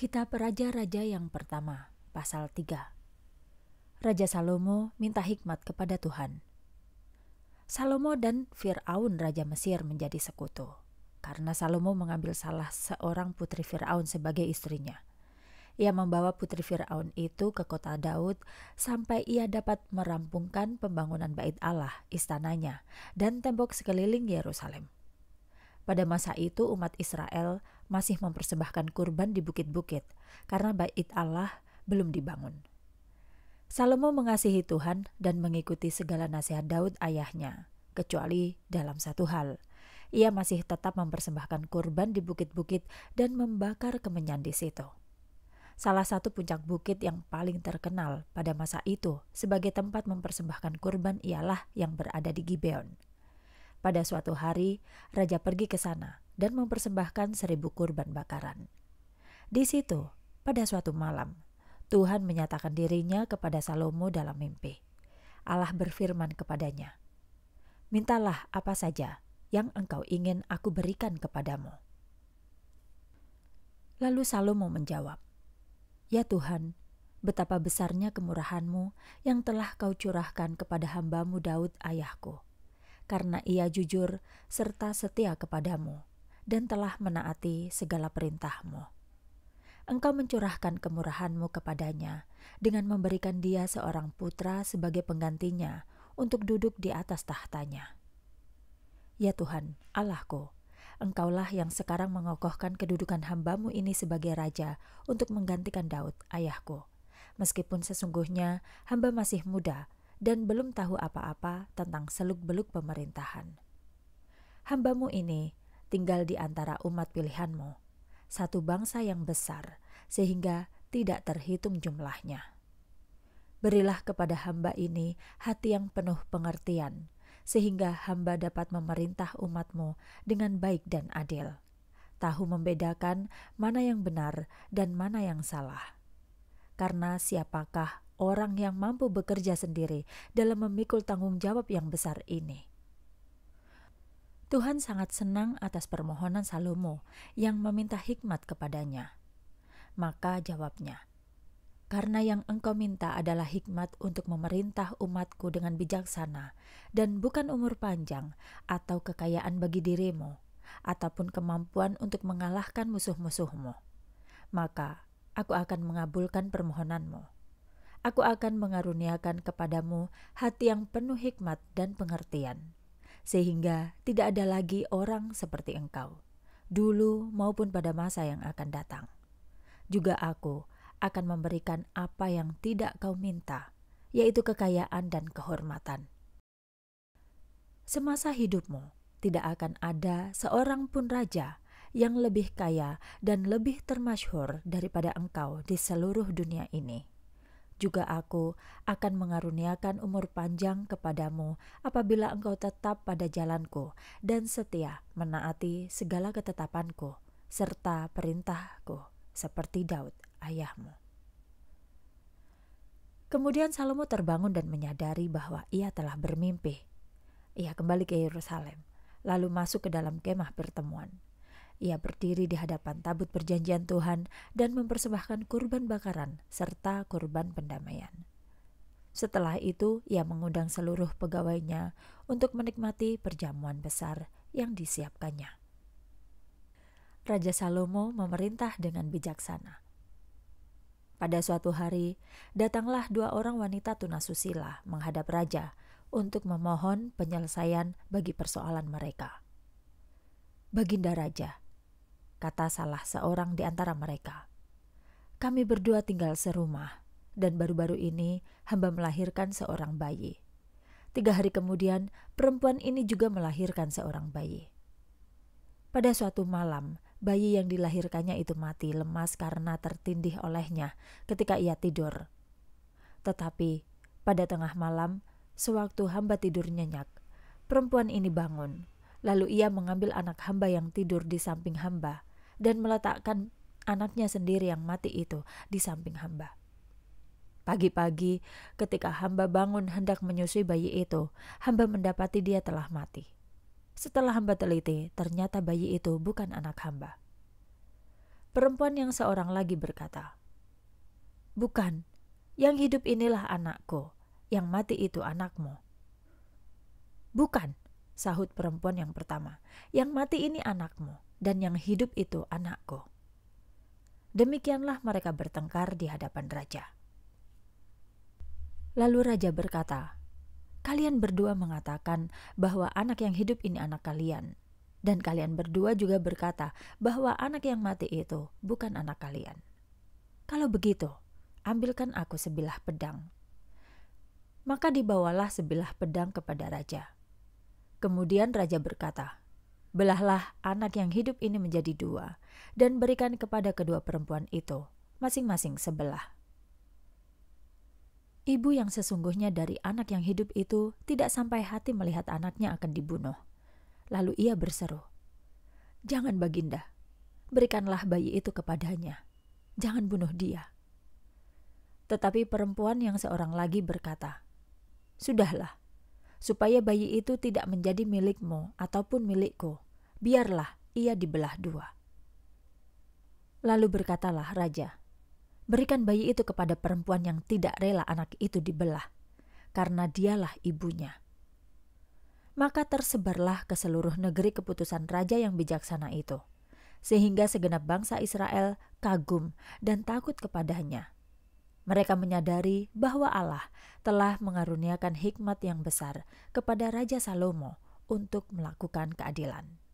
Kitab Raja-Raja yang pertama, pasal 3. Raja Salomo minta hikmat kepada Tuhan. Salomo dan Fir'aun Raja Mesir menjadi sekutu, karena Salomo mengambil salah seorang putri Fir'aun sebagai istrinya. Ia membawa putri Fir'aun itu ke kota Daud sampai ia dapat merampungkan pembangunan bait Allah, istananya, dan tembok sekeliling Yerusalem. Pada masa itu umat Israel masih mempersembahkan kurban di bukit-bukit karena bait Allah belum dibangun. Salomo mengasihi Tuhan dan mengikuti segala nasihat Daud ayahnya, kecuali dalam satu hal. Ia masih tetap mempersembahkan kurban di bukit-bukit dan membakar kemenyan di situ. Salah satu puncak bukit yang paling terkenal pada masa itu sebagai tempat mempersembahkan kurban ialah yang berada di Gibeon. Pada suatu hari, raja pergi ke sana dan mempersembahkan seribu kurban bakaran. Di situ, pada suatu malam, Tuhan menyatakan dirinya kepada Salomo dalam mimpi. Allah berfirman kepadanya, "Mintalah apa saja yang engkau ingin aku berikan kepadamu." Lalu Salomo menjawab, "Ya Tuhan, betapa besarnya kemurahanmu yang telah kau curahkan kepada hambamu Daud ayahku." karena ia jujur serta setia kepadamu dan telah menaati segala perintahmu. Engkau mencurahkan kemurahanmu kepadanya dengan memberikan dia seorang putra sebagai penggantinya untuk duduk di atas tahtanya. Ya Tuhan, Allahku, Engkaulah yang sekarang mengokohkan kedudukan hambamu ini sebagai raja untuk menggantikan Daud, ayahku. Meskipun sesungguhnya hamba masih muda dan belum tahu apa-apa tentang seluk-beluk pemerintahan. Hambamu ini tinggal di antara umat pilihanmu, satu bangsa yang besar, sehingga tidak terhitung jumlahnya. Berilah kepada hamba ini hati yang penuh pengertian, sehingga hamba dapat memerintah umatmu dengan baik dan adil. Tahu membedakan mana yang benar dan mana yang salah. Karena siapakah orang yang mampu bekerja sendiri dalam memikul tanggung jawab yang besar ini. Tuhan sangat senang atas permohonan Salomo yang meminta hikmat kepadanya. Maka jawabnya, karena yang engkau minta adalah hikmat untuk memerintah umatku dengan bijaksana, dan bukan umur panjang atau kekayaan bagi dirimu, ataupun kemampuan untuk mengalahkan musuh-musuhmu. Maka aku akan mengabulkan permohonanmu. Aku akan mengaruniakan kepadamu hati yang penuh hikmat dan pengertian, sehingga tidak ada lagi orang seperti engkau, dulu maupun pada masa yang akan datang. Juga aku akan memberikan apa yang tidak kau minta, yaitu kekayaan dan kehormatan. Semasa hidupmu, tidak akan ada seorang pun raja yang lebih kaya dan lebih termasyhur daripada engkau di seluruh dunia ini juga aku akan mengaruniakan umur panjang kepadamu apabila engkau tetap pada jalanku dan setia menaati segala ketetapanku serta perintahku seperti Daud ayahmu. Kemudian Salomo terbangun dan menyadari bahwa ia telah bermimpi. Ia kembali ke Yerusalem, lalu masuk ke dalam kemah pertemuan. Ia berdiri di hadapan tabut perjanjian Tuhan dan mempersembahkan kurban bakaran serta kurban pendamaian. Setelah itu, ia mengundang seluruh pegawainya untuk menikmati perjamuan besar yang disiapkannya. Raja Salomo memerintah dengan bijaksana. Pada suatu hari, datanglah dua orang wanita tunasusila menghadap raja untuk memohon penyelesaian bagi persoalan mereka. Baginda raja, kata salah seorang di antara mereka. Kami berdua tinggal serumah, dan baru-baru ini hamba melahirkan seorang bayi. Tiga hari kemudian, perempuan ini juga melahirkan seorang bayi. Pada suatu malam, bayi yang dilahirkannya itu mati lemas karena tertindih olehnya ketika ia tidur. Tetapi, pada tengah malam, sewaktu hamba tidur nyenyak, perempuan ini bangun. Lalu ia mengambil anak hamba yang tidur di samping hamba dan meletakkan anaknya sendiri yang mati itu di samping hamba. Pagi-pagi, ketika hamba bangun hendak menyusui bayi itu, hamba mendapati dia telah mati. Setelah hamba teliti, ternyata bayi itu bukan anak hamba. Perempuan yang seorang lagi berkata, "Bukan, yang hidup inilah anakku, yang mati itu anakmu." "Bukan," sahut perempuan yang pertama, "yang mati ini anakmu." dan yang hidup itu anakku. Demikianlah mereka bertengkar di hadapan raja. Lalu raja berkata, "Kalian berdua mengatakan bahwa anak yang hidup ini anak kalian, dan kalian berdua juga berkata bahwa anak yang mati itu bukan anak kalian. Kalau begitu, ambilkan aku sebilah pedang." Maka dibawalah sebilah pedang kepada raja. Kemudian raja berkata, Belahlah anak yang hidup ini menjadi dua, dan berikan kepada kedua perempuan itu masing-masing sebelah. Ibu yang sesungguhnya dari anak yang hidup itu tidak sampai hati melihat anaknya akan dibunuh. Lalu ia berseru, "Jangan, Baginda, berikanlah bayi itu kepadanya. Jangan bunuh dia." Tetapi perempuan yang seorang lagi berkata, "Sudahlah, supaya bayi itu tidak menjadi milikmu ataupun milikku. Biarlah ia dibelah dua. Lalu berkatalah raja, "Berikan bayi itu kepada perempuan yang tidak rela anak itu dibelah, karena dialah ibunya." Maka tersebarlah ke seluruh negeri keputusan raja yang bijaksana itu, sehingga segenap bangsa Israel kagum dan takut kepadanya mereka menyadari bahwa Allah telah mengaruniakan hikmat yang besar kepada Raja Salomo untuk melakukan keadilan.